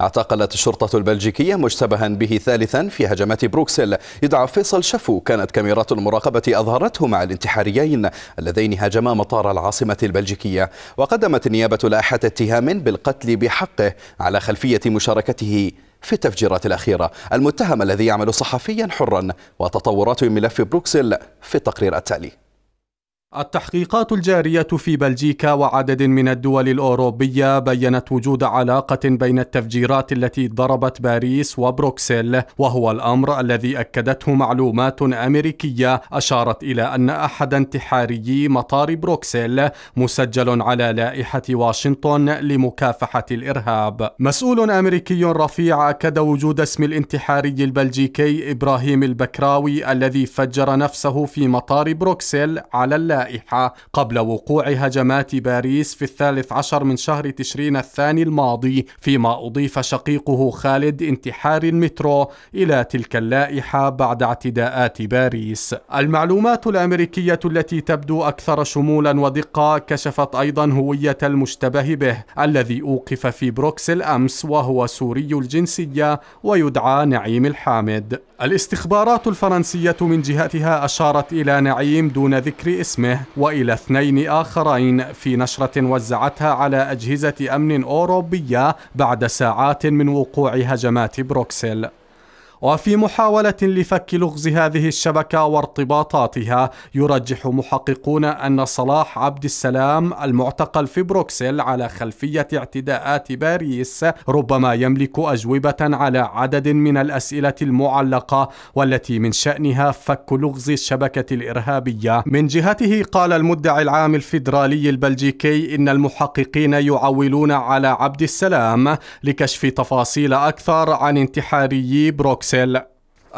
اعتقلت الشرطة البلجيكية مشتبها به ثالثا في هجمات بروكسل يدعى فيصل شفو كانت كاميرات المراقبة أظهرته مع الانتحاريين اللذين هاجما مطار العاصمة البلجيكية وقدمت النيابة لائحة اتهام بالقتل بحقه على خلفية مشاركته في التفجيرات الأخيرة المتهم الذي يعمل صحفيا حرا وتطورات ملف بروكسل في التقرير التالي التحقيقات الجارية في بلجيكا وعدد من الدول الأوروبية بينت وجود علاقة بين التفجيرات التي ضربت باريس وبروكسل وهو الأمر الذي أكدته معلومات أمريكية أشارت إلى أن أحد انتحاري مطار بروكسل مسجل على لائحة واشنطن لمكافحة الإرهاب مسؤول أمريكي رفيع أكد وجود اسم الانتحاري البلجيكي إبراهيم البكراوي الذي فجر نفسه في مطار بروكسل على اللائحة الجائحة قبل وقوع هجمات باريس في الثالث عشر من شهر تشرين الثاني الماضي فيما أضيف شقيقه خالد انتحار المترو إلى تلك اللائحة بعد اعتداءات باريس المعلومات الأمريكية التي تبدو أكثر شمولا ودقة كشفت أيضا هوية المشتبه به الذي أوقف في بروكسل أمس وهو سوري الجنسية ويدعى نعيم الحامد الاستخبارات الفرنسية من جهتها أشارت إلى نعيم دون ذكر اسمه وإلى اثنين آخرين في نشرة وزعتها على أجهزة أمن أوروبية بعد ساعات من وقوع هجمات بروكسل وفي محاولة لفك لغز هذه الشبكة وارتباطاتها يرجح محققون أن صلاح عبد السلام المعتقل في بروكسل على خلفية اعتداءات باريس ربما يملك أجوبة على عدد من الأسئلة المعلقة والتي من شأنها فك لغز الشبكة الإرهابية من جهته قال المدعي العام الفيدرالي البلجيكي إن المحققين يعولون على عبد السلام لكشف تفاصيل أكثر عن انتحاري بروكسل Pixel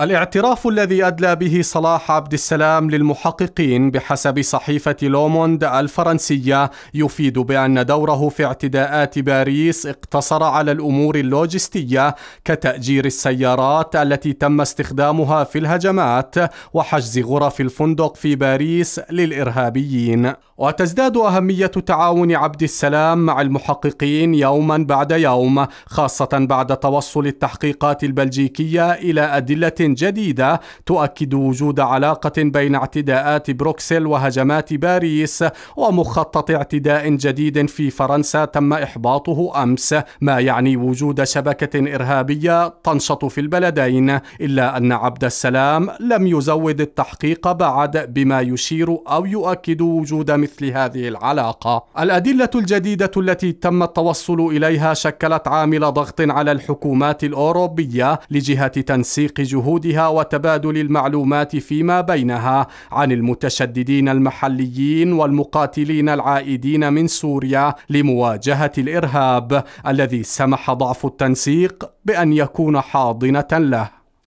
الاعتراف الذي أدلى به صلاح عبد السلام للمحققين بحسب صحيفة لوموند الفرنسية يفيد بأن دوره في اعتداءات باريس اقتصر على الأمور اللوجستية كتأجير السيارات التي تم استخدامها في الهجمات وحجز غرف الفندق في باريس للإرهابيين وتزداد أهمية تعاون عبد السلام مع المحققين يوما بعد يوم خاصة بعد توصل التحقيقات البلجيكية إلى أدلة جديدة تؤكد وجود علاقة بين اعتداءات بروكسل وهجمات باريس ومخطط اعتداء جديد في فرنسا تم إحباطه أمس ما يعني وجود شبكة إرهابية تنشط في البلدين إلا أن عبد السلام لم يزود التحقيق بعد بما يشير أو يؤكد وجود مثل هذه العلاقة الأدلة الجديدة التي تم التوصل إليها شكلت عامل ضغط على الحكومات الأوروبية لجهة تنسيق جهود جهودها وتبادل المعلومات فيما بينها عن المتشددين المحليين والمقاتلين العائدين من سوريا لمواجهه الارهاب الذي سمح ضعف التنسيق بان يكون حاضنه له